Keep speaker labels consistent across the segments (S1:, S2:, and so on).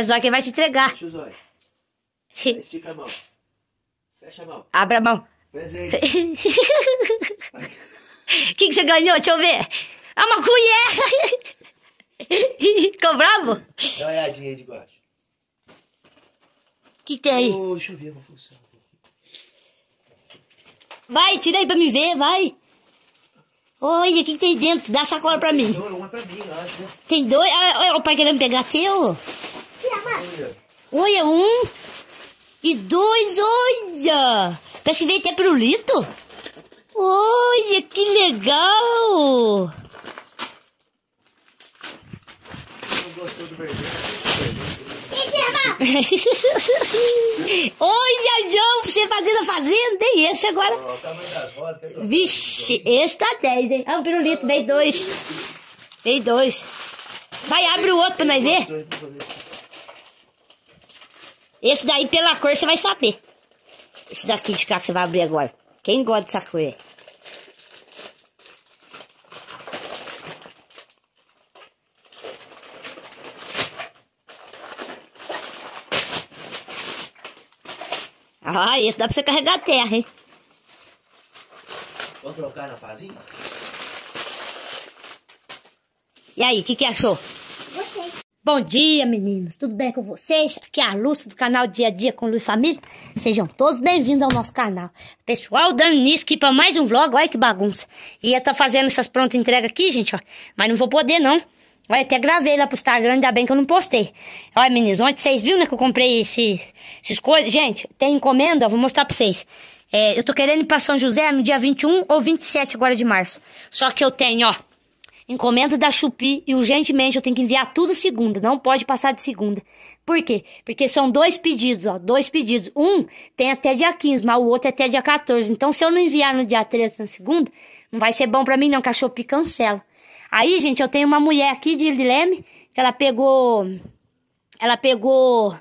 S1: Tio Zóio, quem vai se entregar. Tio Zóio. Estica a mão. Fecha a mão. Abra a mão. Presente. O que, que você ganhou? Deixa eu ver. É uma colher. Ficou bravo? Dá uma olhadinha aí de baixo. O que tem aí? Oh, deixa eu ver como funciona. Vai, tira aí pra me ver, vai. Olha, o que, que, tem dentro? Dá a sacola pra mim. Não, uma é pra mim, eu acho. Né? Tem dois? Ah, o pai querendo pegar teu? Olha, um e dois, olha. Parece que veio até pirulito. Olha, que legal. Olha, João, você fazendo a fazenda, hein? Esse agora. Vixe, esse tá 10, hein? Ah, um pirulito, veio dois. Veio dois. Vai, abre o outro pra nós ver. Esse daí, pela cor, você vai saber. Esse daqui de cá que você vai abrir agora. Quem gosta dessa cor aí? Ah, esse dá pra você carregar terra, hein? Vou trocar na pazinha? E aí, o que, que achou? Bom dia, meninas. Tudo bem com vocês? Aqui é a Lúcia do canal Dia a Dia com Luiz Família. Sejam todos bem-vindos ao nosso canal. Pessoal, dando início aqui para mais um vlog. Olha que bagunça. Ia tá fazendo essas prontas entregas aqui, gente, ó. Mas não vou poder, não. Olha, até gravei lá pro Instagram, ainda bem que eu não postei. Olha, meninas, ontem vocês viram, né, que eu comprei esses, esses coisas. Gente, tem encomenda, ó, vou mostrar pra vocês. É, eu tô querendo ir pra São José no dia 21 ou 27 agora de março. Só que eu tenho, ó, Encomenda da Chupi e urgentemente eu tenho que enviar tudo segunda, não pode passar de segunda. Por quê? Porque são dois pedidos, ó, dois pedidos. Um tem até dia 15, mas o outro é até dia 14. Então se eu não enviar no dia 13, na segunda, não vai ser bom para mim não, que a Chupi cancela. Aí, gente, eu tenho uma mulher aqui de Leme, que ela pegou ela pegou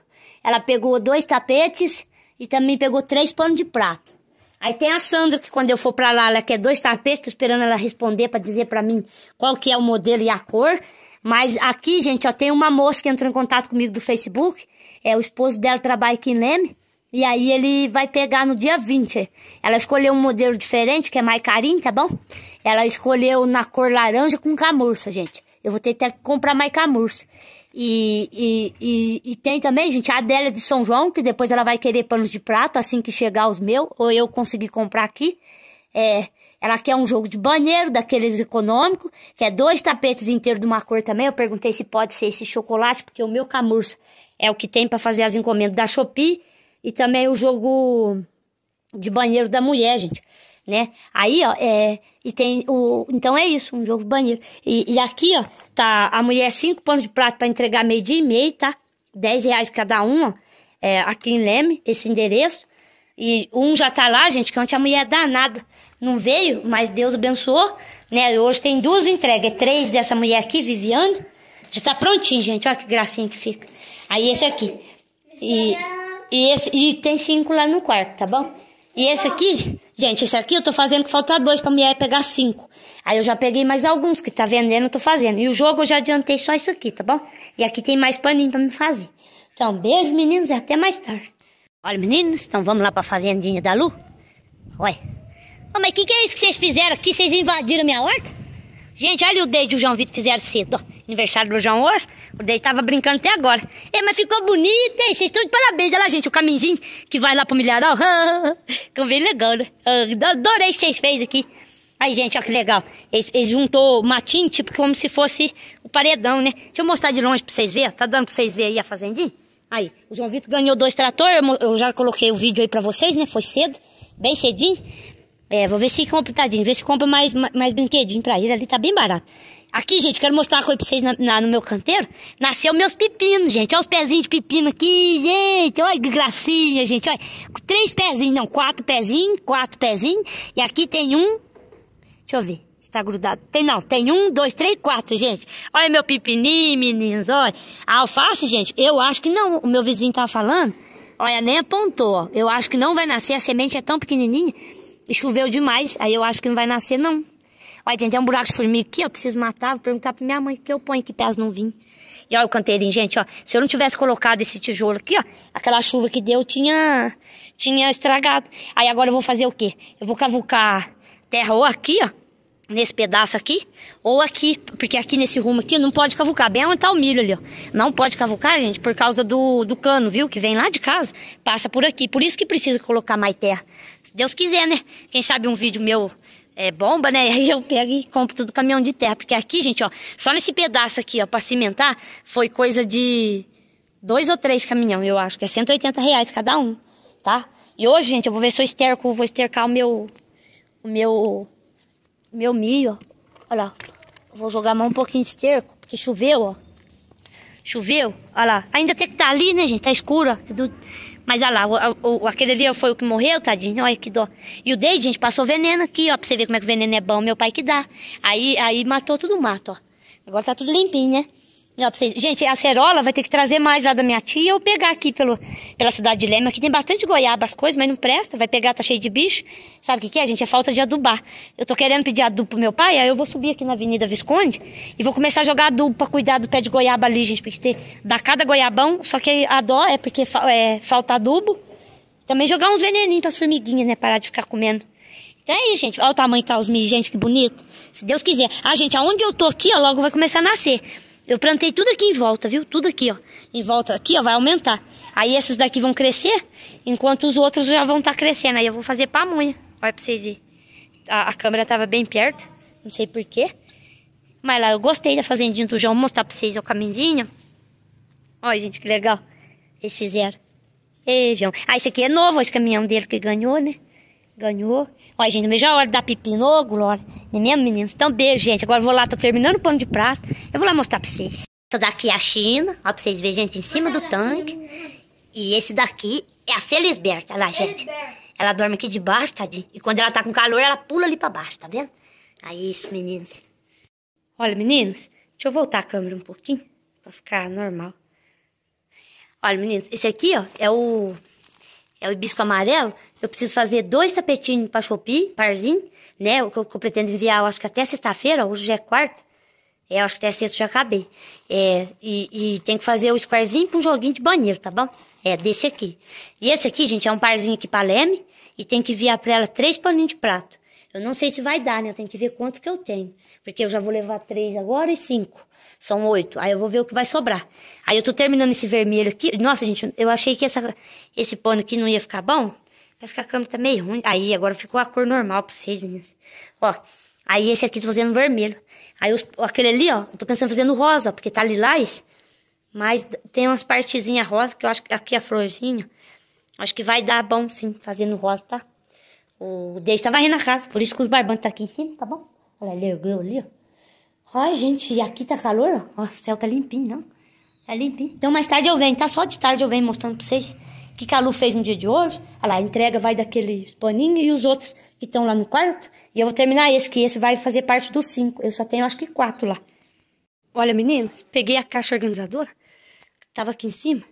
S1: ela pegou dois tapetes e também pegou três panos de prato. Aí tem a Sandra, que quando eu for pra lá, ela quer dois tapetes, tô esperando ela responder para dizer para mim qual que é o modelo e a cor. Mas aqui, gente, ó, tem uma moça que entrou em contato comigo do Facebook, é o esposo dela trabalha aqui em Leme, e aí ele vai pegar no dia 20. Ela escolheu um modelo diferente, que é mais carinho, tá bom? Ela escolheu na cor laranja com camurça, gente. Eu vou ter que comprar mais camurça. E, e, e, e, tem também, gente, a Adélia de São João, que depois ela vai querer panos de prato assim que chegar os meus, ou eu conseguir comprar aqui. É, ela quer um jogo de banheiro, daqueles econômico, que é dois tapetes inteiros de uma cor também. Eu perguntei se pode ser esse chocolate, porque o meu camurça é o que tem para fazer as encomendas da Shopee. E também o jogo de banheiro da mulher, gente né? Aí, ó, é. E tem o. Então é isso, um jogo banheiro. E, e aqui, ó, tá. A mulher, cinco panos de prato para entregar meio dia e meio, tá? Dez reais cada um, ó. É, aqui em Leme, esse endereço. E um já tá lá, gente, que ontem a mulher é danada. Não veio, mas Deus abençoou, né? Hoje tem duas entregas, é três dessa mulher aqui, Viviane. Já tá prontinho, gente. Olha que gracinha que fica. Aí esse aqui. E, e, esse, e tem cinco lá no quarto, tá bom? E esse aqui Gente, esse aqui eu tô fazendo que falta dois pra mulher pegar cinco. Aí eu já peguei mais alguns que tá vendendo, eu tô fazendo. E o jogo eu já adiantei só isso aqui, tá bom? E aqui tem mais paninho pra me fazer. Então, beijo, meninos, e até mais tarde. Olha, meninos, então vamos lá pra fazendinha da Lu? Olha. Ô, mas o que, que é isso que vocês fizeram aqui? Vocês invadiram minha horta? Gente, olha o dedo do João Vitor fizeram cedo, ó aniversário do João hoje. O Dei tava brincando até agora. É, mas ficou bonita, hein? Vocês estão de parabéns. Olha lá, gente, o caminzinho que vai lá pro milharal. Ficou bem legal, né? Eu adorei o que vocês fez aqui. Aí, gente, olha que legal. Eles, eles juntou matinho, tipo como se fosse o paredão, né? Deixa eu mostrar de longe pra vocês verem. Tá dando pra vocês verem aí a fazendinha? Aí, o João Vitor ganhou dois tratores. Eu, já coloquei o vídeo aí pra vocês, né? Foi cedo, bem cedinho. É, vou ver se compra, tadinho, ver se compra mais, mais brinquedinho pra ele ali, tá bem barato. Aqui, gente, quero mostrar uma coisa pra vocês na, na, no meu canteiro. Nasceu meus pepinos, gente. Olha os pezinhos de pepino aqui, gente. Olha que gracinha, gente. Olha, três pezinhos, não, quatro pezinhos, quatro pezinhos. E aqui tem um... Deixa eu ver se tá grudado. Tem não, tem um, dois, três, quatro, gente. Olha meu pepininho, meninos, olha. A alface, gente, eu acho que não. O meu vizinho tava falando. Olha, nem apontou, ó. Eu acho que não vai nascer. A semente é tão pequenininha. E choveu demais, aí eu acho que não vai nascer, não. Olha, tem até um buraco de formiga aqui, ó. Preciso matar, vou perguntar pra minha mãe que eu ponho aqui pés não vim. E olha o canteirinho, gente, ó. Se eu não tivesse colocado esse tijolo aqui, ó, aquela chuva que deu tinha, tinha estragado. Aí agora eu vou fazer o quê? Eu vou cavucar terra ou aqui, ó, nesse pedaço aqui, ou aqui, porque aqui nesse rumo aqui não pode cavucar, bem onde tá o milho ali, ó. Não pode cavucar, gente, por causa do, do cano, viu, que vem lá de casa, passa por aqui. Por isso que precisa colocar mais terra. Se Deus quiser, né? Quem sabe um vídeo meu é, bomba, né? Aí eu pego e compro tudo caminhão de terra. Porque aqui, gente, ó, só nesse pedaço aqui, ó, pra cimentar, foi coisa de dois ou três caminhão, eu acho, que é 180 reais cada um, tá? E hoje, gente, eu vou ver se eu esterco, vou estercar o meu. O meu. O meu milho, ó. Olha lá. vou jogar mais um pouquinho de esterco, porque choveu, ó. Choveu, olha lá. Ainda tem que estar tá ali, né, gente? Tá escura. Mas olha lá, o, o, aquele ali foi o que morreu, tadinho. Olha que dó. E o Deide, gente, passou veneno aqui, ó, pra você ver como é que o veneno é bom. Meu pai que dá. Aí, aí matou tudo mato, ó. Agora tá tudo limpinho, né? pra vocês. Gente, a cerola vai ter que trazer mais lá da minha tia ou pegar aqui pelo, pela cidade de Leme. Aqui tem bastante goiaba, as coisas, mas não presta. Vai pegar, tá cheio de bicho. Sabe o que, que é, gente? É falta de adubar. Eu tô querendo pedir adubo pro meu pai, aí eu vou subir aqui na Avenida Visconde e vou começar a jogar adubo pra cuidar do pé de goiaba ali, gente. Porque tem, dá cada goiabão, só que a dó é porque fa, é, falta adubo. Também jogar uns veneninhos pras formiguinhas, né? Parar de ficar comendo. Então é isso, gente. Olha o tamanho que tá os milhos, gente, que bonito. Se Deus quiser. Ah, gente, aonde eu tô aqui, ó, logo vai começar a nascer. Eu plantei tudo aqui em volta, viu? Tudo aqui, ó. Em volta aqui, ó, vai aumentar. Aí esses daqui vão crescer, enquanto os outros já vão estar tá crescendo. Aí eu vou fazer pamonha. Olha pra vocês verem. A, a câmera tava bem perto, não sei porquê. Mas lá eu gostei da fazendinha do João. Vou mostrar pra vocês o caminzinho. Olha, gente, que legal. Eles fizeram. Ei, João. Ah, esse aqui é novo, esse caminhão dele que ganhou, né? Ganhou. Olha, gente, veja a hora da pepino, ô, Glória. Nem mesmo, meninas? Então, beijo, gente. Agora eu vou lá, tô terminando o pano de prato. Eu vou lá mostrar pra vocês. Essa daqui é a China. Ó, pra vocês verem, gente, em cima do tanque. E esse daqui é a Felisberta. Olha lá, gente. Ela dorme aqui debaixo, tadinho. E quando ela tá com calor, ela pula ali pra baixo, tá vendo? aí isso, meninas, Olha, meninas, deixa eu voltar a câmera um pouquinho. Pra ficar normal. Olha, meninas esse aqui, ó, é o é o hibisco amarelo, eu preciso fazer dois tapetinhos para Shopee, parzinho, né? O que eu, pretendo enviar, eu acho que até sexta-feira, hoje já é quarta. É, eu acho que até sexta já acabei. É, e, e tem que fazer o squarezinho para um joguinho de banheiro, tá bom? É, desse aqui. E esse aqui, gente, é um parzinho aqui pra Leme. E tem que enviar pra ela três paninhos de prato. Eu não sei se vai dar, né? Eu tenho que ver quanto que eu tenho. Porque eu já vou levar três agora e cinco são oito. Aí eu vou ver o que vai sobrar. Aí eu tô terminando esse vermelho aqui. Nossa, gente, eu achei que essa, esse pano aqui não ia ficar bom. Parece que a câmera tá meio ruim. Aí, agora ficou a cor normal pra vocês, meninas. Ó, aí esse aqui tô fazendo vermelho. Aí os, aquele ali, ó, tô pensando no rosa, porque tá lilás. Mas tem umas partezinhas rosa, que eu acho que aqui a florzinha. Acho que vai dar bom, sim, fazendo rosa, tá? O Deide tá varrendo a casa, por isso que os barbantes tá aqui em cima, tá bom? Olha, ele ali, ó. Ai, gente, e aqui tá calor? Ó, o céu tá limpinho, não? Tá limpinho. Então mais tarde eu venho, tá? Só de tarde eu venho mostrando pra vocês que Lu fez no dia de hoje. Olha lá, a entrega vai daqueles paninhos e os outros que estão lá no quarto. E eu vou terminar esse, que esse vai fazer parte dos cinco. Eu só tenho acho que quatro lá. Olha, meninas, peguei a caixa organizadora. Tava aqui em cima.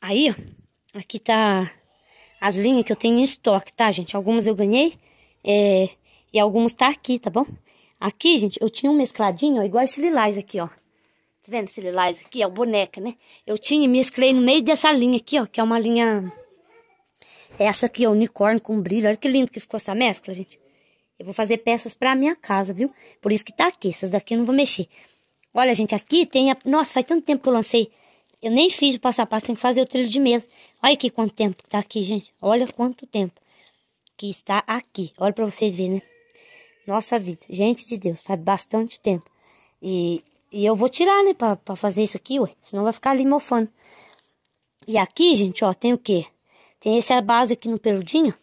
S1: Aí, ó. Aqui tá as linhas que eu tenho em estoque, tá, gente? Algumas eu ganhei. É, e algumas tá aqui, tá bom? Aqui, gente, eu tinha um mescladinho, ó, igual esse lilás aqui, ó. Tá vendo esse lilás aqui? É o boneca, né? Eu tinha e mesclei no meio dessa linha aqui, ó, que é uma linha... É essa aqui é unicórnio com brilho. Olha que lindo que ficou essa mescla, gente. Eu vou fazer peças pra minha casa, viu? Por isso que tá aqui. Essas daqui eu não vou mexer. Olha, gente, aqui tem a... Nossa, faz tanto tempo que eu lancei. Eu nem fiz o passo a passo, tem que fazer o trilho de mesa. Olha aqui quanto tempo que tá aqui, gente. Olha quanto tempo que está aqui. Olha pra vocês verem, né? nossa vida. Gente de Deus, faz Bastante tempo. E, e eu vou tirar, né? Pra, pra fazer isso aqui, ué. Senão vai ficar ali mofando. E aqui, gente, ó, tem o quê? Tem essa base aqui no peludinho.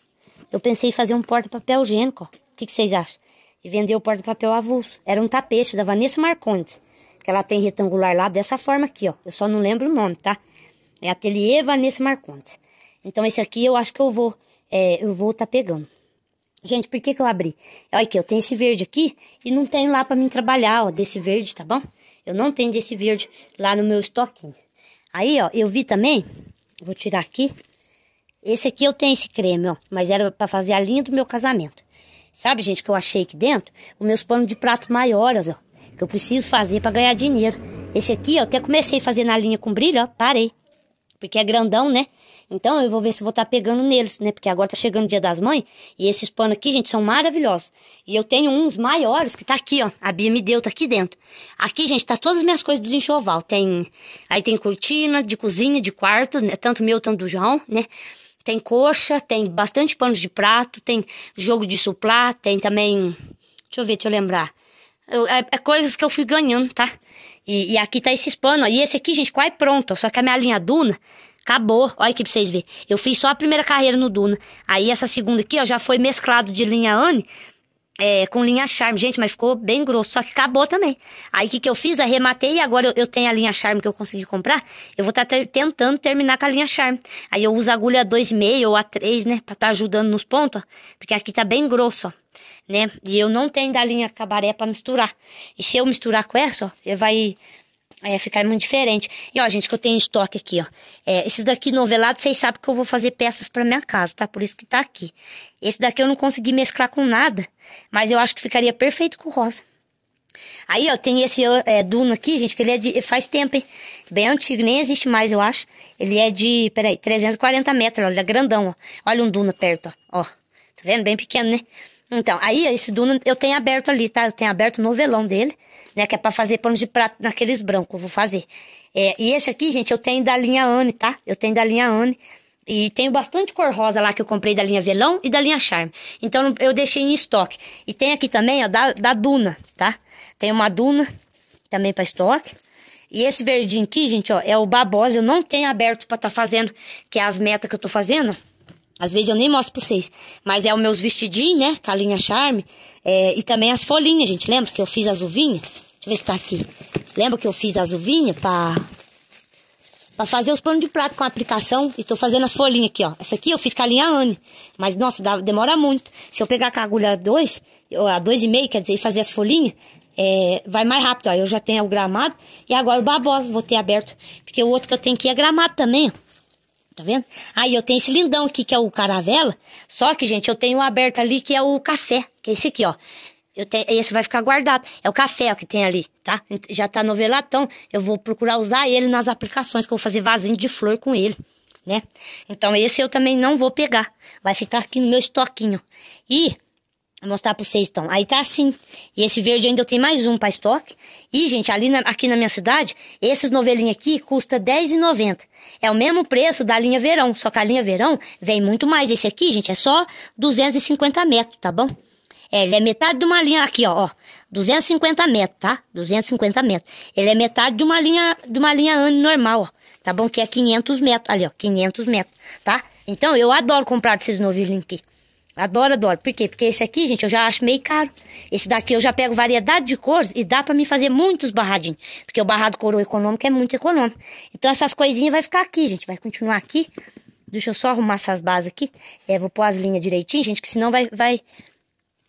S1: Eu pensei em fazer um porta-papel higiênico, ó. O que, que vocês acham? E vender o porta-papel avulso. Era um tapete da Vanessa Marcondes. Que ela tem retangular lá dessa forma aqui, ó. Eu só não lembro o nome, tá? É Ateliê Vanessa Marcondes. Então esse aqui eu acho que eu vou, é, eu vou tá pegando. Gente, por que que eu abri? Olha aqui, eu tenho esse verde aqui e não tenho lá para mim trabalhar, ó, desse verde, tá bom? Eu não tenho desse verde lá no meu estoquinho. Aí, ó, eu vi também, vou tirar aqui. Esse aqui eu tenho esse creme, ó, mas era para fazer a linha do meu casamento. Sabe, gente, que eu achei aqui dentro? Os meus panos de prato maiores, ó, que eu preciso fazer para ganhar dinheiro. Esse aqui, ó, até comecei a fazer na linha com brilho, ó, parei. Porque é grandão, né? Então eu vou ver se vou estar tá pegando neles, né? Porque agora tá chegando o Dia das Mães e esses panos aqui, gente, são maravilhosos. E eu tenho uns maiores que tá aqui, ó. A Bia me deu, tá aqui dentro. Aqui, gente, tá todas as minhas coisas do enxoval. Tem aí tem cortina de cozinha, de quarto, né? tanto meu, tanto do João, né? Tem coxa, tem bastante panos de prato, tem jogo de suplá, tem também Deixa eu ver, deixa eu lembrar. Eu, é, é, coisas que eu fui ganhando, tá? E, e aqui tá esses panos, ó. E esse aqui, gente, quase pronto. Ó. Só que a minha linha Duna, Acabou. Olha aqui pra vocês verem. Eu fiz só a primeira carreira no Duna. Aí essa segunda aqui, ó, já foi mesclado de linha Anne é, com linha Charme. Gente, mas ficou bem grosso. Só que acabou também. Aí o que, que eu fiz? Arrematei e agora eu, eu, tenho a linha Charme que eu consegui comprar. Eu vou estar tá ter, tentando terminar com a linha Charme. Aí eu uso a agulha 2,5 ou a 3, né? Pra estar tá ajudando nos pontos, ó. Porque aqui tá bem grosso, ó né? E eu não tenho da linha cabaré para misturar. E se eu misturar com essa, ó, vai Aí é, ia ficar muito diferente. E ó, gente, que eu tenho estoque aqui, ó. É, esses daqui novelados, vocês sabem que eu vou fazer peças para minha casa, tá? Por isso que tá aqui. Esse daqui eu não consegui mesclar com nada, mas eu acho que ficaria perfeito com rosa. Aí, ó, tem esse é, Duna aqui, gente, que ele é de. faz tempo, hein? Bem antigo, nem existe mais, eu acho. Ele é de. peraí, 340 metros, olha, é grandão, ó. Olha um Duna perto, ó. ó. Tá vendo? Bem pequeno, né? Então, aí esse Duna eu tenho aberto ali, tá? Eu tenho aberto o novelão dele, né? Que é pra fazer pano de prato naqueles brancos, eu vou fazer. É, e esse aqui, gente, eu tenho da linha Anne, tá? Eu tenho da linha Anne. E tenho bastante cor rosa lá que eu comprei da linha Velão e da linha Charme. Então eu deixei em estoque. E tem aqui também, ó, da, da Duna, tá? Tem uma Duna também para estoque. E esse verdinho aqui, gente, ó, é o babosa. Eu não tenho aberto para tá fazendo, que é as metas que eu tô fazendo. Às vezes eu nem mostro pra vocês. Mas é os meus vestidinhos, né? Com a linha Charme. É, e também as folhinhas, gente. Lembra que eu fiz as uvinhas? Deixa eu ver se tá aqui. Lembra que eu fiz as uvinhas pra... Pra fazer os panos de prato com a aplicação. E tô fazendo as folhinhas aqui, ó. Essa aqui eu fiz com a linha Anne. Mas, nossa, dá, demora muito. Se eu pegar com a agulha 2, a 2,5, quer dizer, e fazer as folhinhas... É, vai mais rápido, ó. Eu já tenho o gramado. E agora o babosa, vou ter aberto. Porque o outro que eu tenho aqui é gramado também, ó. Tá vendo? Aí eu tenho esse lindão aqui, que é o caravela. Só que, gente, eu tenho um aberto ali, que é o café. Que é esse aqui, ó. Eu tenho, esse vai ficar guardado. É o café ó, que tem ali, tá? Já tá novelatão. Eu vou procurar usar ele nas aplicações, que eu vou fazer vasinho de flor com ele, né? Então, esse eu também não vou pegar. Vai ficar aqui no meu estoquinho. E Vou mostrar pra vocês então. Aí tá assim. E esse verde ainda eu tenho mais um pra estoque. E, gente, ali na, aqui na minha cidade, esses novelinhos aqui custa R$10,90. É o mesmo preço da linha verão. Só que a linha verão vem muito mais. Esse aqui, gente, é só 250 metros, tá bom? É, ele é metade de uma linha aqui, ó, ó. 250 metros, tá? 250 metros. Ele é metade de uma linha, de uma linha normal, ó. Tá bom? Que é 500 metros. Ali, ó, 500 metros, tá? Então, eu adoro comprar desses novelinhos aqui. Adoro, adoro. Por quê? Porque esse aqui, gente, eu já acho meio caro. Esse daqui eu já pego variedade de cores e dá para me fazer muitos barradinhos. Porque o barrado coroa econômico é muito econômico. Então essas coisinhas vai ficar aqui, gente. Vai continuar aqui. Deixa eu só arrumar essas bases aqui. É, vou pôr as linhas direitinho, gente, que senão vai, vai,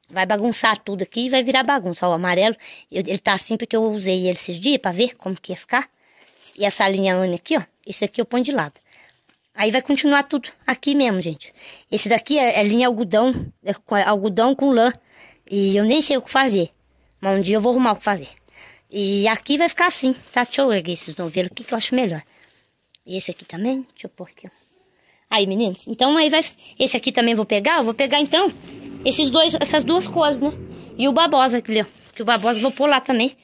S1: vai bagunçar tudo aqui e vai virar bagunça. o amarelo, eu, ele tá assim porque eu usei ele esses dias pra ver como que ia ficar. E essa linha aqui, ó, esse aqui eu ponho de lado. Aí vai continuar tudo aqui mesmo, gente. Esse daqui é, é linha algodão, é com, é algodão com lã. E eu nem sei o que fazer. Mas um dia eu vou arrumar o que fazer. E aqui vai ficar assim, tá? Deixa eu erguer esses novelos aqui que eu acho melhor. E esse aqui também, deixa eu pôr aqui, Aí, meninos, então aí vai... Esse aqui também vou pegar, eu vou pegar então esses dois, essas duas cores, né? E o babosa aqui, ó. Que o babosa eu vou pôr lá também,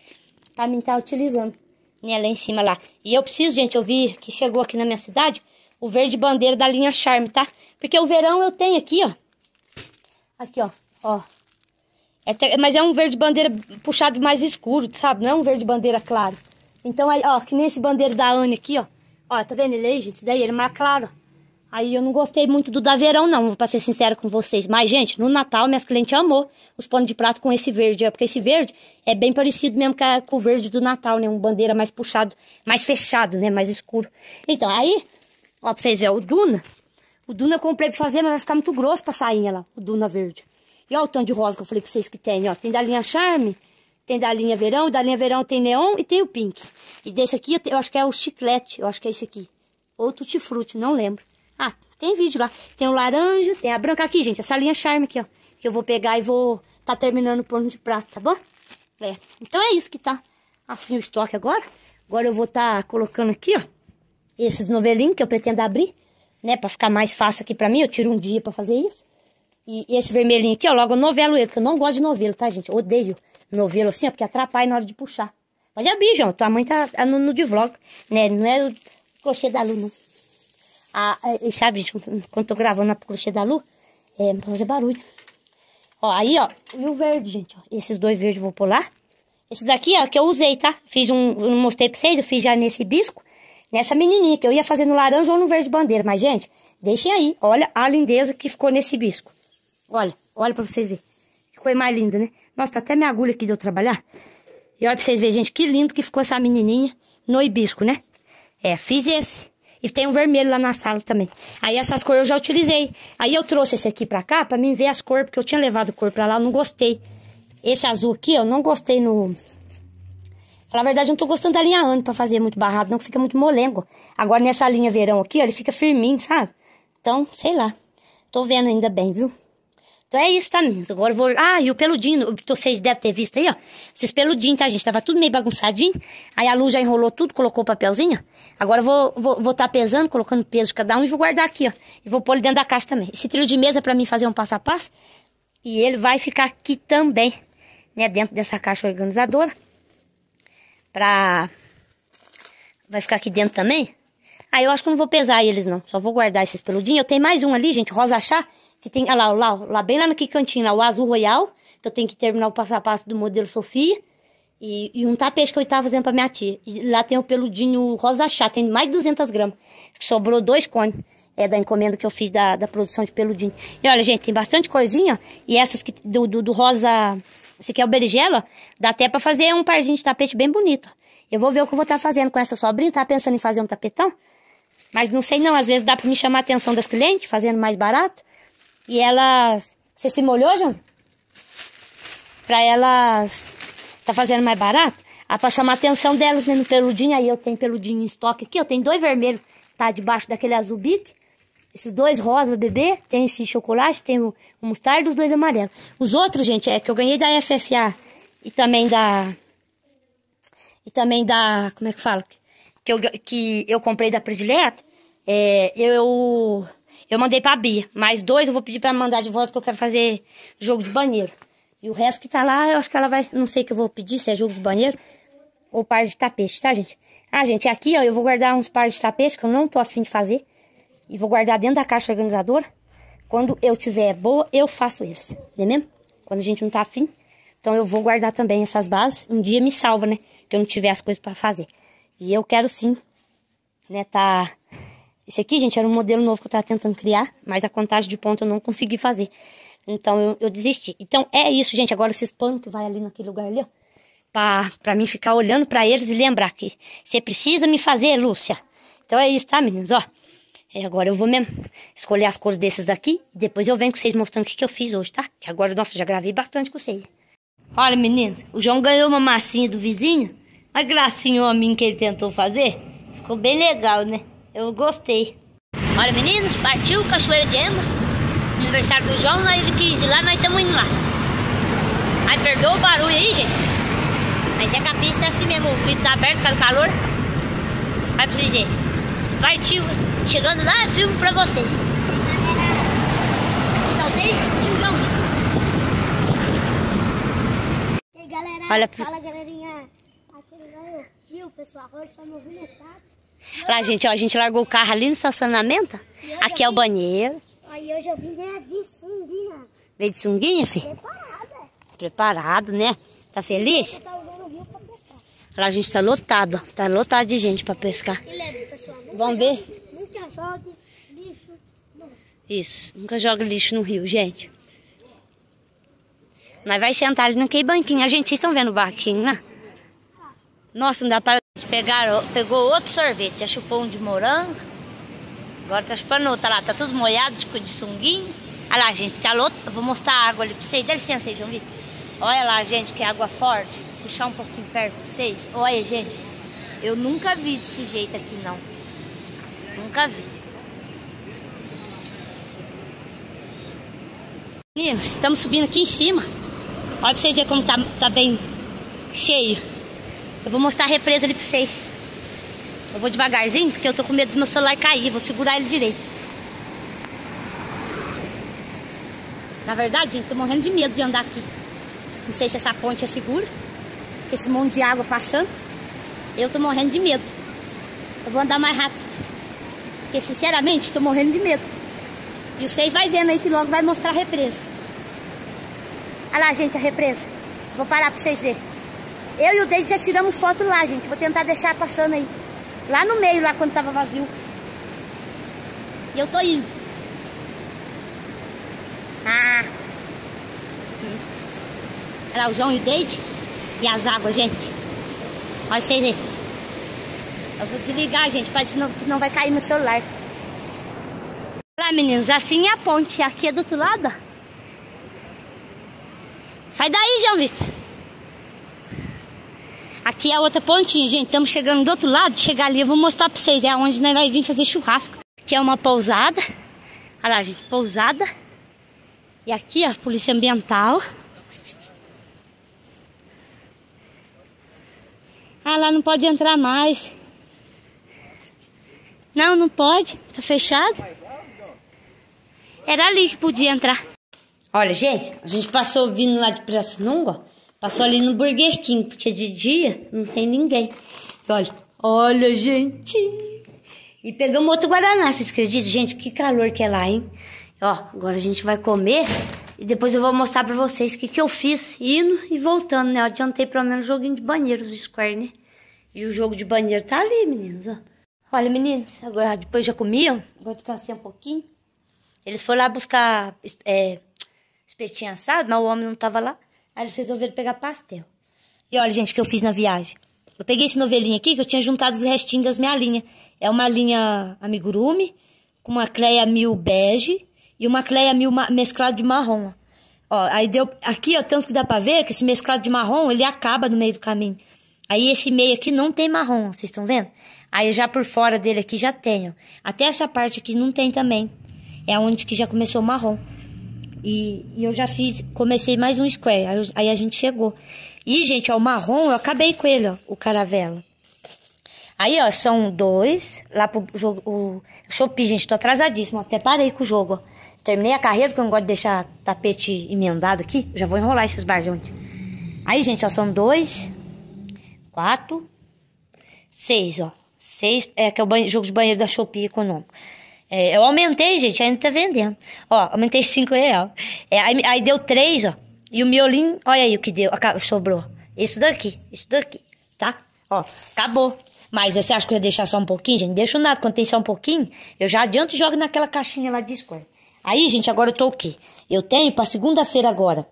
S1: pra mim tá utilizando, né? Lá em cima, lá. E eu preciso, gente, eu vi que chegou aqui na minha cidade o verde bandeira da linha Charme, tá? Porque o verão eu tenho aqui, ó. Aqui, ó. Ó. É até, mas é um verde bandeira puxado mais escuro, sabe? Não é um verde bandeira claro. Então, aí, ó, que nem esse bandeiro da Anne aqui, ó. Ó, tá vendo ele aí, é gente? daí ele é mais claro. Aí eu não gostei muito do da verão, não, pra ser sincero com vocês. Mas, gente, no Natal, minhas clientes amou os panos de prato com esse verde. Porque esse verde é bem parecido mesmo com o verde do Natal, né? Um bandeira mais puxado, mais fechado, né? Mais escuro. Então, aí Ó, pra vocês verem, o Duna. O Duna eu comprei pra fazer, mas vai ficar muito grosso pra sainha lá, o Duna verde. E ó o tanto de rosa que eu falei pra vocês que tem, ó. Tem da linha Charme, tem da linha Verão, da linha Verão tem Neon e tem o Pink. E desse aqui, eu, te, eu acho que é o Chiclete, eu acho que é esse aqui. Ou Tutifruti, não lembro. Ah, tem vídeo lá. Tem o laranja, tem a branca aqui, gente. Essa linha Charme aqui, ó. Que eu vou pegar e vou tá terminando o plano de prata, tá bom? É, então é isso que tá assim o estoque agora. Agora eu vou tá colocando aqui, ó esses novelinhos que eu pretendo abrir, né? Pra ficar mais fácil aqui pra mim, eu tiro um dia pra fazer isso. E esse vermelhinho aqui, ó, logo eu novelo ele, porque eu não gosto de novelo, tá, gente? Eu odeio novelo assim, ó, porque atrapalha na hora de puxar. Pode abrir, João, tua mãe tá, tá no, no de vlog, né? Não é o crochê da Lu, não. Ah, e sabe, gente, quando tô gravando na crochê da Lu, é, não fazer barulho. Ó, aí, ó, e o verde, gente, ó. Esses dois verdes eu vou pular. Esse daqui, ó, que eu usei, tá? Fiz um, não mostrei pra vocês, eu fiz já nesse bisco nessa menininha que eu ia fazer no laranja ou no verde bandeira. Mas, gente, deixem aí. Olha a lindeza que ficou nesse bisco. Olha, olha pra vocês verem. Que coisa mais linda, né? Nossa, tá até minha agulha aqui de eu trabalhar. E olha pra vocês verem, gente, que lindo que ficou essa menininha no hibisco, né? É, fiz esse. E tem um vermelho lá na sala também. Aí essas cores eu já utilizei. Aí eu trouxe esse aqui pra cá pra mim ver as cores, porque eu tinha levado cor pra lá, eu não gostei. Esse azul aqui eu não gostei no, Falar a verdade, eu não tô gostando da linha ano para fazer é muito barrado, não, que fica muito molengo. Agora nessa linha verão aqui, ó, ele fica firminho, sabe? Então, sei lá. Tô vendo ainda bem, viu? Então é isso, tá, meninas? Agora eu vou. Ah, e o peludinho, vocês devem ter visto aí, ó. Esses peludinhos, tá, gente? Tava tudo meio bagunçadinho. Aí a Lu já enrolou tudo, colocou o papelzinho. Agora eu vou vou, vou tá pesando, colocando peso de cada um e vou guardar aqui, ó. E vou pôr ele dentro da caixa também. Esse trilho de mesa é pra mim fazer um passo a passo. E ele vai ficar aqui também, né? Dentro dessa caixa organizadora pra. Vai ficar aqui dentro também? Ah, eu acho que não vou pesar eles, não. Só vou guardar esses peludinhos. Eu tenho mais um ali, gente, rosa chá, que tem. Olha lá, lá, lá bem lá no cantinho, lá, o azul royal, que eu tenho que terminar o passo a passo do modelo Sofia. E, e, um tapete que eu estava fazendo pra minha tia. E lá tem o peludinho rosa chá, tem mais de 200 gramas. Sobrou dois cones. É da encomenda que eu fiz da, da produção de peludinho. E olha, gente, tem bastante coisinha. E essas que, do, do, do rosa você quer é o berigela? Dá até pra fazer um parzinho de tapete bem bonito. Eu vou ver o que eu vou estar tá fazendo com essa sobrinha. Tá pensando em fazer um tapetão? Mas não sei não, às vezes dá pra me chamar a atenção das clientes, fazendo mais barato. E elas... Você se molhou, João? Pra elas... Tá fazendo mais barato? Ah, pra chamar a atenção delas, né? No peludinho, aí eu tenho peludinho em estoque aqui. Eu tenho dois vermelhos, tá? Debaixo daquele azul bique. Esses dois rosa bebê. Tem esse chocolate, tem o o mostarda, os dois amarelos. Os outros, gente, é que eu ganhei da FFA e também da... E também da... Como é que fala? Que eu, que eu comprei da predileta. É, eu... Eu mandei pra Bia. Mais dois eu vou pedir pra ela mandar de volta, que eu quero fazer jogo de banheiro. E o resto que tá lá, eu acho que ela vai... Não sei o que eu vou pedir, se é jogo de banheiro ou par de tapete, tá, gente? Ah, gente, aqui, ó, eu vou guardar uns pares de tapete que eu não tô afim de fazer. E vou guardar dentro da caixa organizadora. Quando eu tiver boa, eu faço eles, entendeu? é mesmo? Quando a gente não tá afim, então eu vou guardar também essas bases. Um dia me salva, né? Que eu não tiver as coisas para fazer. E eu quero sim, né? Tá. Esse aqui, gente, era um modelo novo que eu tava tentando criar, mas a contagem de ponto eu não consegui fazer. Então eu, eu desisti. Então é isso, gente. Agora esses panos que vai ali naquele lugar ali, ó. Pra, pra mim ficar olhando para eles e lembrar que você precisa me fazer, Lúcia. Então é isso, tá, meninos? Ó. E é, agora eu vou mesmo escolher as cores dessas daqui e depois eu venho com vocês mostrando o que, eu fiz hoje, tá? Que agora, nossa, já gravei bastante com vocês. Olha, menino, o João ganhou uma massinha do vizinho. A gracinha o homem que ele tentou fazer. Ficou bem legal, né? Eu gostei. Olha, meninos, partiu o Cachoeira de Ema. Aniversário do João, nós, ele quis ir lá, nós estamos indo lá. Ai, perdoa o barulho aí, gente. Mas é que a pista é assim mesmo, o vidro tá aberto, tá calor. Vai pra vocês verem partiu. Chegando lá, filme pra vocês. e aí, galera? Olha, fala, galerinha. Aqui no Rio, pessoal. Tá tá? lá, gente, ó, a gente largou o carro ali no estacionamento. Aqui é o banheiro. Aí hoje eu vim né, de sunguinha. Veio de sunguinha, filho? Preparado, né? Tá feliz? Tá lá a gente tá lotado, ó. Tá lotado de gente pra pescar. Vamos ver? Nunca jogue lixo no rio. Isso, nunca jogue lixo no rio, gente. Nós vai sentar ali naquele banquinho. A gente, vocês estão vendo o barquinho Né? Nossa, não dá pra pegar. Pegou outro sorvete. Já chupou um de morango. Agora tá chupando outro. Tá lá, tá tudo molhado de, de sunguinho. Olha lá, gente, tá Eu Vou mostrar a água ali pra vocês. Dá licença aí, João Vitor. Olha lá, gente, que água forte. Puxar um pouquinho perto pra vocês. Olha, gente. Eu nunca vi desse jeito aqui, não. Nunca vi. Meninos, estamos subindo aqui em cima. Olha pra vocês verem como tá, tá bem cheio. Eu vou mostrar a represa ali pra vocês. Eu vou devagarzinho, porque eu tô com medo do meu celular cair. Vou segurar ele direito. Na verdade, gente, tô morrendo de medo de andar aqui. Não sei se essa ponte é segura. esse monte de água passando. Eu tô morrendo de medo. Eu vou andar mais rápido. Porque, sinceramente, estou morrendo de medo. E vocês vão vendo aí que logo vai mostrar a represa. Olha lá, gente, a represa. Vou parar para vocês verem. Eu e o Deide já tiramos foto lá, gente. Vou tentar deixar passando aí. Lá no meio, lá quando tava vazio. E eu tô indo. Ah! Olha lá, o João e o Deide. E as águas, gente. Olha vocês aí. Eu vou desligar, gente, para senão não vai cair no celular. Olha lá, meninos, assim é a ponte. Aqui é do outro lado. Sai daí, João Vitor. Aqui é a outra pontinha, gente. Estamos chegando do outro lado. Chegar ali, eu vou mostrar para vocês. É onde nós vamos vir fazer churrasco. Aqui é uma pousada. Olha lá, gente, pousada. E aqui, ó, polícia ambiental. Ah, lá não pode entrar mais. Não, não pode. Tá fechado. Era ali que podia entrar. Olha, gente, a gente passou vindo lá de Pirassununga, passou ali no Burger King, porque de dia não tem ninguém. E olha, olha, gente. E pegamos outro Guaraná, vocês acreditam? Gente, que calor que é lá, hein? Ó, agora a gente vai comer e depois eu vou mostrar pra vocês o que, que eu fiz indo e voltando, né? Eu adiantei pelo menos o joguinho de banheiro, os square, né? E o jogo de banheiro tá ali, meninos, ó. Olha, meninos, agora depois já comiam, agora descansei um pouquinho. Eles foram lá buscar é, espetinho assado, mas o homem não tava lá. Aí eles resolveram pegar pastel. E olha, gente, o que eu fiz na viagem. Eu peguei esse novelinho aqui que eu tinha juntado os restinhos das minhas linhas. É uma linha amigurumi, com uma cleia mil bege e uma cleia mil mesclado de marrom. Ó, aí deu. Aqui, ó, tem que dá pra ver que esse mesclado de marrom ele acaba no meio do caminho. Aí esse meio aqui não tem marrom, vocês estão vendo? Aí já por fora dele aqui já tenho. Até essa parte aqui não tem também. É onde que já começou o marrom. E, e eu já fiz, comecei mais um square. Aí, aí, a gente chegou. E, gente, ó, o marrom, eu acabei com ele, ó, o caravela. Aí, ó, são dois. Lá pro jogo. O gente, tô atrasadíssimo. Até parei com o jogo, ó. Terminei a carreira porque eu não gosto de deixar tapete emendado aqui. Já vou enrolar esses barzões. Aí, gente, ó, são dois, quatro, seis, ó. Seis, é, que é o jogo de banheiro da Shopee econômico. É, eu aumentei, gente, ainda tá vendendo. Ó, aumentei cinco real. É, aí, aí, deu três, ó. E o miolinho olha aí o que deu, acabou, sobrou. Isso daqui, isso daqui, tá? Ó, acabou. Mas você acha que eu ia deixar só um pouquinho, gente? Deixa nada, quando tem só um pouquinho, eu já adianto e jogo naquela caixinha lá de escolha. Aí, gente, agora eu tô o quê? Eu tenho pra segunda-feira agora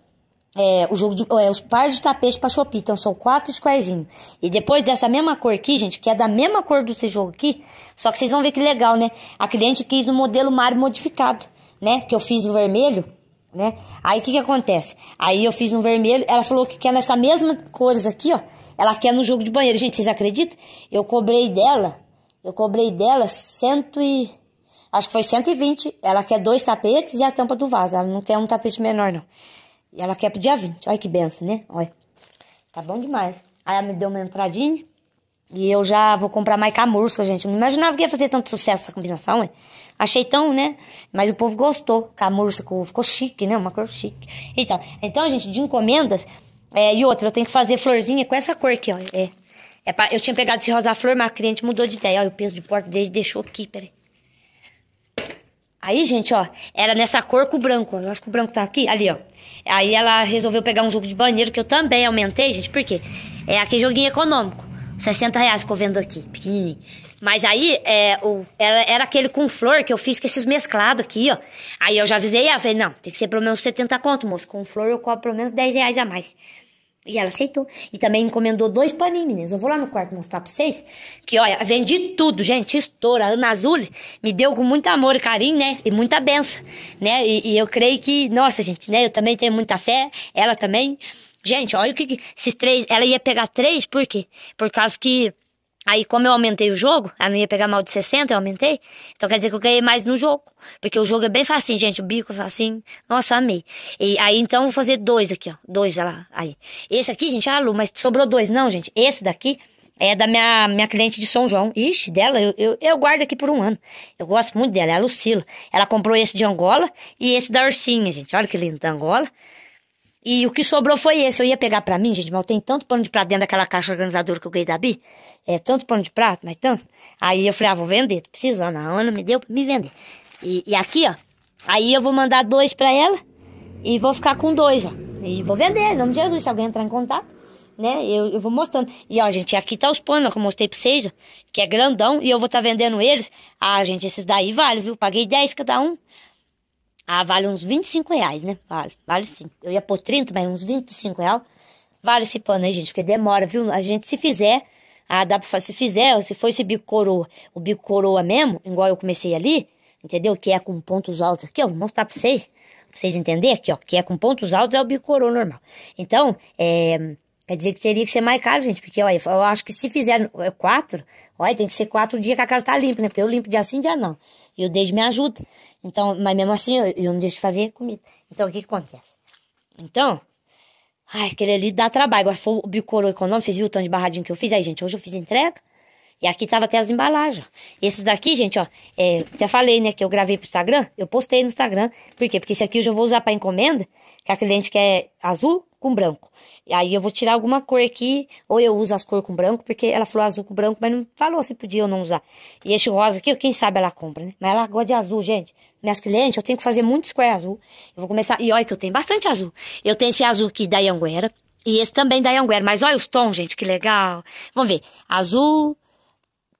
S1: é, o jogo de, é, os pares de tapete para Shopee. Então são quatro squarezinhos. E depois dessa mesma cor aqui, gente, que é da mesma cor desse jogo aqui, só que vocês vão ver que legal, né? A cliente quis no modelo Mario modificado, né? Que eu fiz o vermelho, né? Aí o que que acontece? Aí eu fiz no vermelho, ela falou que quer nessa mesma cores aqui, ó. Ela quer no jogo de banheiro. Gente, vocês acreditam? Eu cobrei dela, eu cobrei dela cento e... Acho que foi 120. Ela quer dois tapetes e a tampa do vaso. Ela não quer um tapete menor, não. E ela quer pro dia 20. Olha que benção, né? Olha. Tá bom demais. Aí ela me deu uma entradinha. E eu já vou comprar mais camurça, gente. Eu não imaginava que ia fazer tanto sucesso essa combinação, hein? Achei tão, né? Mas o povo gostou. Camurça ficou chique, né? Uma cor chique. Então, então gente, de encomendas. É, e outra, eu tenho que fazer florzinha com essa cor aqui, ó. É. é pra, eu tinha pegado esse rosa-flor, mas a cliente mudou de ideia. Olha, o peso de porta dele deixou aqui, peraí. Aí, gente, ó, era nessa cor com o branco. Eu acho que o branco tá aqui, ali, ó. Aí ela resolveu pegar um jogo de banheiro que eu também aumentei, gente, porque é aquele joguinho econômico. 60 reais que eu vendo aqui, pequenininho. Mas aí, é, o, era, era aquele com flor que eu fiz com esses mesclados aqui, ó. Aí eu já avisei ela, falei, não, tem que ser pelo menos 70 conto, moço. Com flor eu cobro pelo menos 10 reais a mais. E ela aceitou. E também encomendou dois paninhos, meninas. Eu vou lá no quarto mostrar pra vocês. Que olha, vendi tudo, gente. Estoura. Ana Azul me deu com muito amor e carinho, né? E muita benção, né? E, e, eu creio que, nossa, gente, né? Eu também tenho muita fé. Ela também. Gente, olha o que, que esses três. Ela ia pegar três, por quê? Por causa que Aí, como eu aumentei o jogo, ela não ia pegar mal de 60, eu aumentei. Então quer dizer que eu ganhei mais no jogo. Porque o jogo é bem facinho, gente. O bico é facinho. Nossa, amei. E aí, então, vou fazer dois aqui, ó. Dois, olha lá. Aí. Esse aqui, gente, é a Lu, mas sobrou dois. Não, gente. Esse daqui é da minha, minha cliente de São João. Ixi, dela, eu, eu, eu guardo aqui por um ano. Eu gosto muito dela, é a Lucila. Ela comprou esse de Angola e esse da Ursinha, gente. Olha que lindo, da Angola. E o que sobrou foi esse. Eu ia pegar para mim, gente, mas tem tanto pano de prato dentro daquela caixa organizadora que eu ganhei da Bi. É, tanto pano de prato, mas tanto. Aí eu falei, ah, vou vender, tô precisando. A Ana me deu pra me vender. E, e aqui, ó. Aí eu vou mandar dois para ela e vou ficar com dois, ó. E vou vender, em nome de Jesus, se alguém entrar em contato, né? Eu, eu vou mostrando. E, ó, gente, aqui tá os panos, ó, que eu mostrei pra vocês, ó, que é grandão, e eu vou tá vendendo eles. Ah, gente, esses daí vale, viu? Paguei 10 cada um. Ah, vale uns 25 reais, né? Vale, vale sim. Eu ia por 30, mas uns 25 reais. Vale esse pano aí, gente, porque demora, viu? A gente se fizer, ah, dá pra se fizer, se for esse bico coroa, o bico coroa mesmo, igual eu comecei ali, entendeu? Que é com pontos altos aqui, ó, vou mostrar pra vocês, pra vocês entenderem aqui, ó, que é com pontos altos é o bico coroa normal. Então, é, quer dizer que teria que ser mais caro, gente, porque, ó, eu acho que se fizer é quatro, Olha, tem que ser quatro dias que a casa tá limpa, né? Porque eu limpo dia sim, dia não. E o Deide me ajuda. Então, mas mesmo assim, eu, eu não deixo de fazer comida. Então, o que que acontece? Então, ai, aquele ali dá trabalho. Agora, foi o bicolor econômico, vocês viram o tanto de barradinho que eu fiz? Aí, gente, hoje eu fiz entrega. E aqui tava até as embalagens. Esses daqui, gente, ó, é, até falei, né, que eu gravei pro Instagram, eu postei no Instagram. Por quê? Porque esse aqui eu já vou usar para encomenda, que a cliente quer azul, com branco. E aí eu vou tirar alguma cor aqui, ou eu uso as cores com branco, porque ela falou azul com branco, mas não falou se podia ou não usar. E esse rosa aqui, quem sabe ela compra, né? Mas ela gosta de azul, gente. Minhas clientes, eu tenho que fazer muito square azul. Eu vou começar, e olha que eu tenho bastante azul. Eu tenho esse azul aqui da Ianguera, e esse também da Ianguera. Mas olha os tons, gente, que legal. Vamos ver, azul,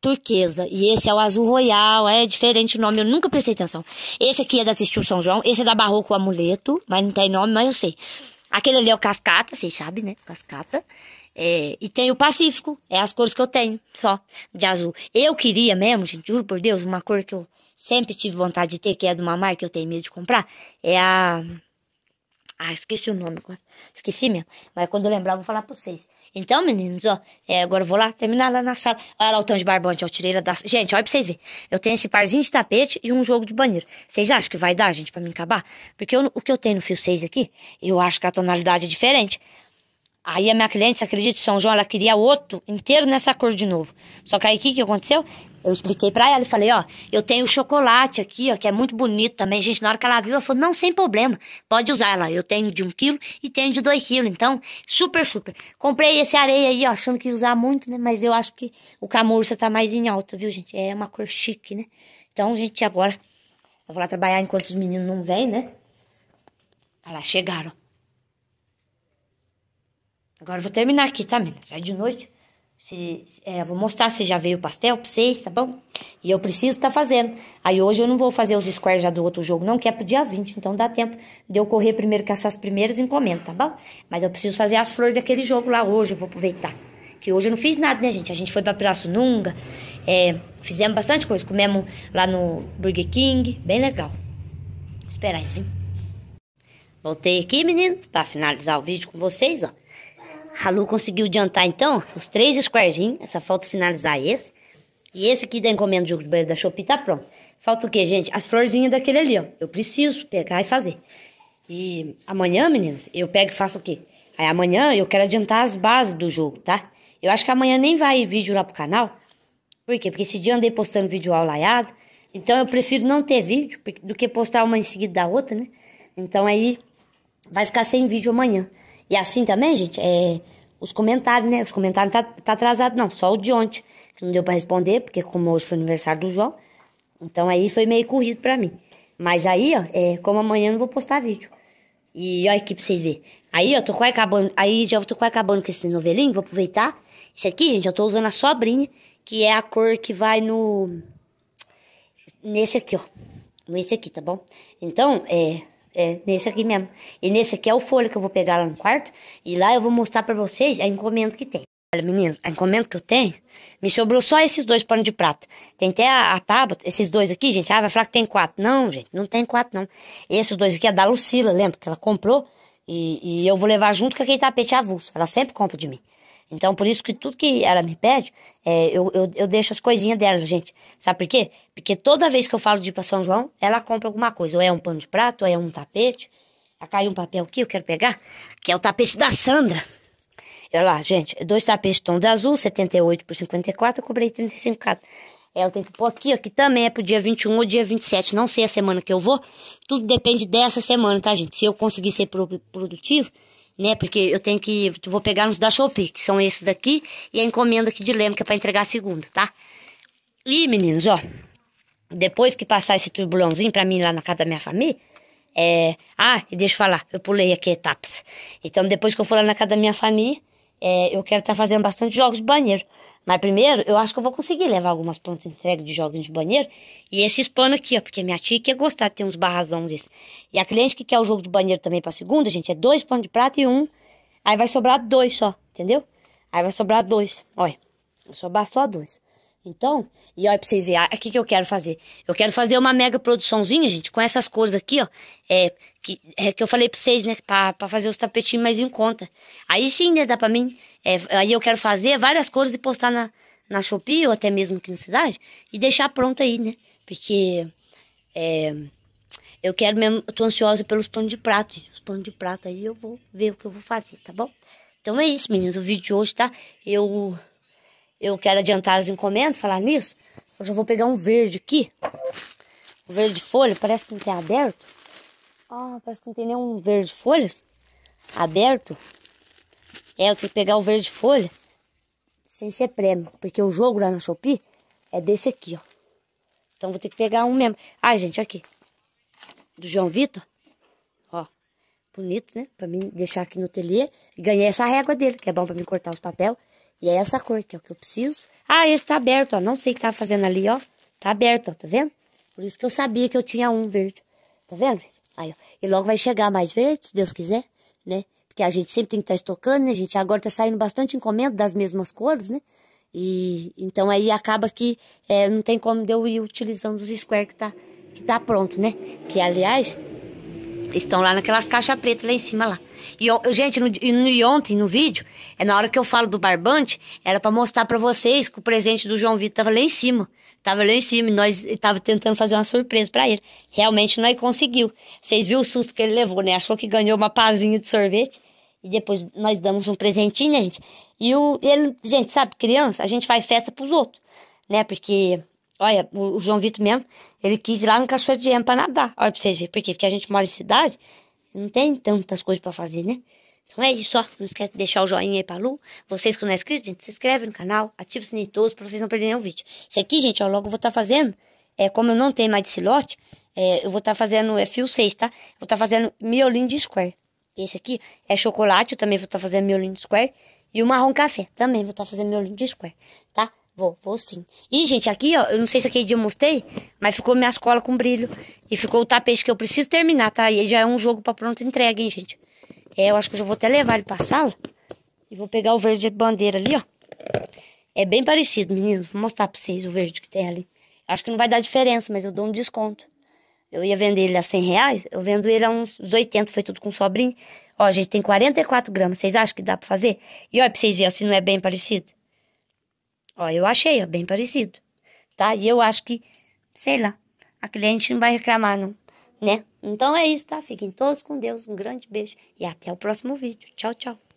S1: turquesa. E esse é o azul royal, é diferente o nome, eu nunca prestei atenção. Esse aqui é da Textil São João, esse é da Barroco Amuleto, mas não tem nome, mas eu sei. Aquele ali é o cascata, vocês sabem, né? Cascata. É, e tem o Pacífico, é as cores que eu tenho, só, de azul. Eu queria mesmo, gente, juro por Deus, uma cor que eu sempre tive vontade de ter, que é de uma marca que eu tenho medo de comprar, é a... Ah, esqueci o nome agora. Esqueci mesmo. Mas quando eu lembrar, eu vou falar pra vocês. Então, meninos, ó. É, agora eu vou lá terminar lá na sala. Olha lá o tão de barbante, ó. Tireira da. Gente, olha pra vocês verem. Eu tenho esse parzinho de tapete e um jogo de banheiro. Vocês acham que vai dar, gente, pra mim acabar? Porque eu, o que eu tenho no fio 6 aqui, eu acho que a tonalidade é diferente. Aí a minha cliente, você acredita, São João, ela queria outro inteiro nessa cor de novo. Só que aí o que, que aconteceu? Eu expliquei para ela e falei, ó, eu tenho chocolate aqui, ó, que é muito bonito também. Gente, na hora que ela viu, ela falou, não, sem problema, pode usar. Ela, eu tenho de um quilo e tenho de dois quilos, então, super, super. Comprei esse areia aí, ó, achando que ia usar muito, né, mas eu acho que o camurça tá mais em alta, viu, gente? É uma cor chique, né? Então, gente, agora eu vou lá trabalhar enquanto os meninos não vêm, né? Olha lá, chegaram, Agora eu vou terminar aqui, tá, menina? Sai de noite. Se, é, vou mostrar se já veio o pastel pra vocês, tá bom? E eu preciso tá fazendo. Aí hoje eu não vou fazer os squares já do outro jogo, não, que é pro dia 20. Então dá tempo de eu correr primeiro com essas primeiras encomendas, tá bom? Mas eu preciso fazer as flores daquele jogo lá hoje, eu vou aproveitar. Que hoje eu não fiz nada, né, gente? A gente foi pra Pirassununga, é, fizemos bastante coisa. Comemos lá no Burger King, bem legal. esperar aí, viu? Voltei aqui, meninos, pra finalizar o vídeo com vocês, ó. A Lu conseguiu adiantar, então, os três squarezinhos. Essa falta finalizar esse. E esse aqui da encomenda do jogo de banheiro da Shopee tá pronto. Falta o quê, gente? As florzinhas daquele ali, ó. Eu preciso pegar e fazer. E amanhã, meninas, eu pego e faço o quê? Aí amanhã eu quero adiantar as bases do jogo, tá? Eu acho que amanhã nem vai vídeo lá pro canal. Por quê? Porque esse dia eu andei postando vídeo ao laiado. Então eu prefiro não ter vídeo do que postar uma em seguida da outra, né? Então aí vai ficar sem vídeo amanhã. E assim também, gente, é, os comentários, né? Os comentários tá, tá atrasado, não, só o de ontem, que não deu para responder, porque como hoje foi aniversário do João, então aí foi meio corrido para mim. Mas aí, ó, é, como amanhã eu não vou postar vídeo. E olha aqui pra vocês verem. Aí, ó, tô quase acabando, aí já tô quase acabando com esse novelinho, vou aproveitar. Esse aqui, gente, eu tô usando a sobrinha, que é a cor que vai no... Nesse aqui, ó. Nesse aqui, tá bom? Então, é... É, nesse aqui mesmo. E nesse aqui é o folha que eu vou pegar lá no quarto. E lá eu vou mostrar pra vocês a encomenda que tem. Olha, meninas a encomenda que eu tenho, me sobrou só esses dois panos de prato. Tem até a, a tábua, esses dois aqui, gente. Ah, vai falar que tem quatro. Não, gente, não tem quatro, não. Esses dois aqui é da Lucila, lembra? Que ela comprou. E, e eu vou levar junto com aquele tapete avulso. Ela sempre compra de mim. Então, por isso que tudo que ela me pede, é, eu, eu, eu, deixo as coisinhas dela, gente. Sabe por quê? Porque toda vez que eu falo de ir pra São João, ela compra alguma coisa. Ou é um pano de prato, ou é um tapete. Ela ah, caiu um papel aqui, eu quero pegar, que é o tapete da Sandra. Olha lá, gente, dois tapetes tom de azul, 78 por 54, eu cobrei 35 cada. É, eu tenho que pôr aqui, que também é pro dia 21 ou dia 27. Não sei a semana que eu vou. Tudo depende dessa semana, tá, gente? Se eu conseguir ser produtivo, né? Porque eu tenho que. Vou pegar uns da Shopee, que são esses daqui, e a encomenda aqui de Leme, que é pra entregar a segunda, tá? E, meninos, ó. Depois que passar esse turbulãozinho pra mim lá na casa da minha família. É... Ah, e deixa eu falar, eu pulei aqui etapas. Então, depois que eu for lá na casa da minha família, é... eu quero estar tá fazendo bastante jogos de banheiro. Mas primeiro, eu acho que eu vou conseguir levar algumas prontas entregue de jogos de banheiro. E esses panos aqui, ó. Porque minha tia quer gostar de ter uns barrazões desses. E a cliente que quer o jogo de banheiro também pra segunda, gente, é dois panos de prata e um. Aí vai sobrar dois só, entendeu? Aí vai sobrar dois. Olha, vai sobrar só dois. Então, e olha pra vocês verem, ah, o que, que eu quero fazer? Eu quero fazer uma mega produçãozinha, gente, com essas cores aqui, ó. É, que, é, que eu falei pra vocês, né? Pra, pra fazer os tapetinhos mais em conta. Aí sim, né? Dá pra mim. É, aí eu quero fazer várias cores e postar na, na Shopee ou até mesmo aqui na cidade. E deixar pronto aí, né? Porque. É, eu quero mesmo. Eu tô ansiosa pelos panos de prato. Os panos de prato aí eu vou ver o que eu vou fazer, tá bom? Então é isso, meninos. O vídeo de hoje, tá? Eu. Eu quero adiantar as encomendas, falar nisso. Hoje eu vou pegar um verde aqui. o verde folha, parece que não tem aberto ah, parece que não tem nenhum verde folha aberto. É, eu tenho que pegar o verde folha sem ser prêmio, porque o jogo lá na Shopee é desse aqui, ó. Então vou ter que pegar um mesmo. Ai, gente, aqui. Do João Vitor. Ó. Bonito, né? Pra mim deixar aqui no telê. E ganhei essa régua dele, que é bom pra mim cortar os papel. E é essa cor que é o que eu preciso. Ah, esse tá aberto, ó. Não sei o que tá fazendo ali, ó. Tá aberto, ó. Tá vendo? Por isso que eu sabia que eu tinha um verde. Tá vendo, gente? Aí, e logo vai chegar mais verde, se Deus quiser, né? Porque a gente sempre tem que estar tá estocando, né? A gente agora tá saindo bastante encomenda das mesmas cores, né? E então aí acaba que é, não tem como eu ir utilizando os squares que tá, que tá pronto, né? Que aliás, estão lá naquelas caixas pretas lá em cima lá. E eu, gente, no, no, ontem no vídeo, é na hora que eu falo do barbante, era para mostrar para vocês que o presente do João Vitor tava lá em cima. Tava lá em cima nós tava tentando fazer uma surpresa para ele. Realmente nós conseguiu. Vocês viram o susto que ele levou, né? Achou que ganhou uma pazinha de sorvete. E depois nós damos um presentinho, a gente? E o, ele, gente, sabe, criança, a gente faz festa pros outros, né? Porque, olha, o, o João Vitor mesmo, ele quis ir lá no Cachoeiro de Ema pra nadar. Olha pra vocês verem. Por quê? Porque a gente mora em cidade, não tem tantas coisas para fazer, né? Então é isso, só. Não esquece de deixar o joinha aí pra Lu. Vocês que não é inscrito, gente, se inscreve no canal, ativa o sininho todo pra vocês não perderem nenhum vídeo. Esse aqui, gente, ó, logo eu vou estar tá fazendo. É, como eu não tenho mais de silote, é, eu vou estar tá fazendo, é fio 6, tá? Vou estar tá fazendo miolinho de square. Esse aqui é chocolate, eu também vou estar tá fazendo miolinho de square. E o marrom café, também vou estar tá fazendo miolinho de square, tá? Vou, vou sim. E, gente, aqui, ó, eu não sei se aquele dia eu mostrei, mas ficou minhas colas com brilho. E ficou o tapete que eu preciso terminar, tá? E já é um jogo pra pronta entrega, hein, gente? É, eu acho que eu já vou até levar ele pra sala. E vou pegar o verde bandeira ali, ó. É bem parecido, meninos. Vou mostrar pra vocês o verde que tem ali. Acho que não vai dar diferença, mas eu dou um desconto. Eu ia vender ele a 100 reais, eu vendo ele a uns 80, foi tudo com sobrinho. Ó, gente, tem 44 gramas. Vocês acham que dá pra fazer? E olha pra vocês verem ó, se não é bem parecido. Ó, eu achei, ó, bem parecido. Tá? E eu acho que, sei lá, a cliente não vai reclamar, não né? Então é isso, tá? Fiquem todos com Deus, um grande beijo e até o próximo vídeo. Tchau, tchau.